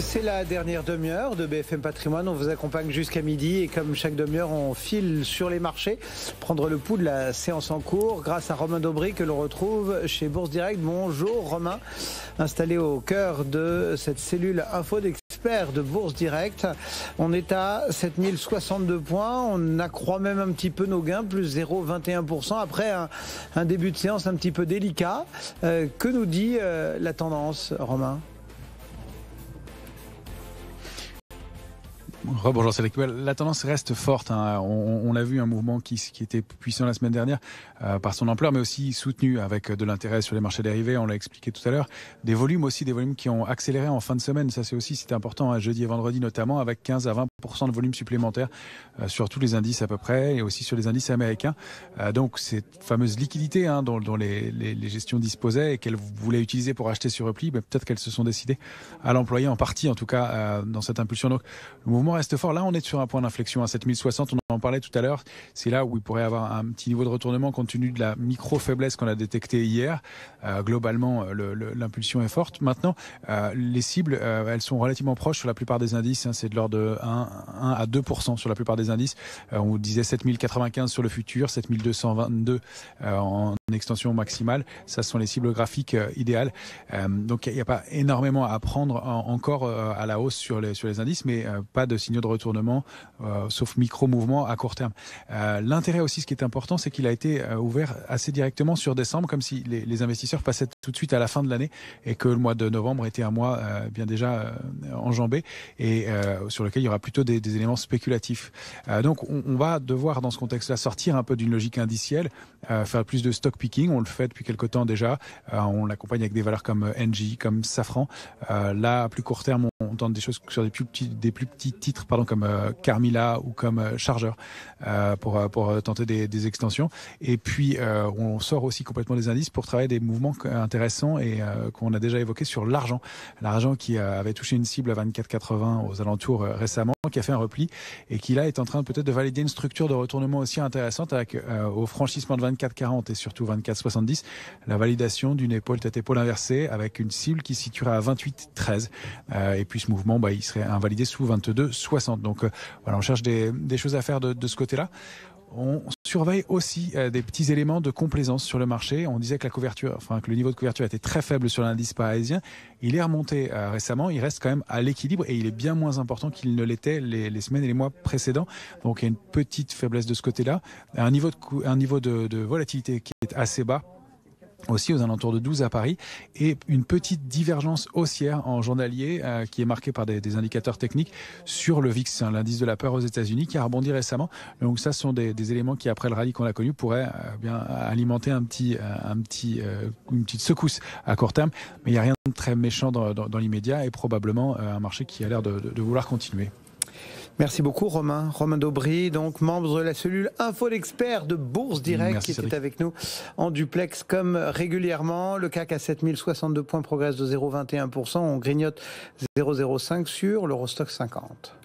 C'est la dernière demi-heure de BFM Patrimoine. On vous accompagne jusqu'à midi et comme chaque demi-heure, on file sur les marchés, prendre le pouls de la séance en cours grâce à Romain Daubry que l'on retrouve chez Bourse Direct. Bonjour Romain, installé au cœur de cette cellule info d'experts de Bourse Direct. On est à 7062 points. On accroît même un petit peu nos gains, plus 0,21% après un, début de séance un petit peu délicat. Euh, que nous dit euh, la tendance, Romain c'est La tendance reste forte. Hein. On, a vu, un mouvement qui, était puissant la semaine dernière euh, par son ampleur, mais aussi soutenu avec de l'intérêt sur les marchés dérivés. On l'a expliqué tout à l'heure. Des volumes aussi, des volumes qui ont accéléré en fin de semaine. Ça, c'est aussi, c'était important, hein, jeudi et vendredi notamment, avec 15 à 20 de volume supplémentaire euh, sur tous les indices à peu près et aussi sur les indices américains. Euh, donc cette fameuse liquidité hein, dont, les, les, les, gestions disposaient et qu'elles voulaient utiliser pour acheter sur repli, ben, peut-être qu'elles se sont décidées à l'employer en partie en tout cas euh, dans cette impulsion. Donc le mouvement reste fort. Là on est sur un point d'inflexion à hein, 7060, on en parlait tout à l'heure. C'est là où il pourrait y avoir un petit niveau de retournement compte tenu de la micro-faiblesse qu'on a détectée hier. globalement l'impulsion est forte. Maintenant les cibles elles sont relativement proches sur la plupart des indices. Hein. C'est de l'ordre de 1 1 à 2% sur la plupart des indices. Euh, on disait 7095 sur le futur, 7222 euh, en une extension maximale. Ça, sont les cibles graphiques euh, idéales. Euh, donc, il n'y a, pas énormément à prendre encore euh, à la hausse sur les, sur les indices, mais pas de signaux de retournement, sauf micro mouvement à court terme. L'intérêt aussi, ce qui est important, c'est qu'il a été ouvert assez directement sur décembre, comme si les, investisseurs passaient tout de suite à la fin de l'année et que le mois de novembre était un mois bien déjà enjambé et sur lequel il y aura plutôt des, éléments spéculatifs. donc, on, on, va devoir, dans ce contexte-là, sortir un peu d'une logique indicielle, faire plus de stock picking. On le fait depuis quelques temps déjà. Euh, on l'accompagne avec des valeurs comme euh, NG, comme Safran. Euh, là, à plus court terme, on tente des choses sur des plus petits, des plus petits titres, pardon, comme Carmilla ou comme Charger pour, pour tenter des, extensions. Et puis, on sort aussi complètement des indices pour travailler des mouvements intéressants et qu'on a déjà évoqué sur l'argent. L'argent qui avait touché une cible à 24,80 aux alentours récemment, qui a fait un repli et qui là est en train peut-être de valider une structure de retournement aussi intéressante au franchissement de 24,40 et surtout 24-70, la validation d'une épaule tête-épaule inversée avec une cible qui se situerait à 28-13. Euh, et puis ce mouvement, bah, il serait invalidé sous 22-60. Donc euh, voilà, on cherche des, choses à faire de ce côté-là on surveille aussi euh, des petits éléments de complaisance sur le marché. On disait que le niveau de couverture était très faible sur l'indice parisien. Il est remonté euh, récemment. Il reste quand même à l'équilibre et il est bien moins important qu'il ne l'était les, semaines et les mois précédents. Donc il y a une petite faiblesse de ce côté-là. Un niveau de volatilité qui est assez bas aussi aux alentours de 12 à Paris, et une petite divergence haussière en journalier euh, qui est marquée par des, indicateurs techniques sur le VIX, hein, l'indice de la peur aux États-Unis, qui a rebondi récemment. Donc ça, ce sont des, éléments qui, après le rallye qu'on a connu, pourraient euh, bien alimenter un petit, euh, un petit, une petite secousse à court terme. Mais il n'y a rien de très méchant dans, l'immédiat et probablement un marché qui a l'air de vouloir continuer. Merci beaucoup Romain. Romain Daubry, donc membre de la cellule Info d'experts de Bourse Direct qui est était avec nous en duplex comme régulièrement. Le CAC à 7062 points progresse de 0,21%. On grignote 0,05 sur l'Eurostock 50.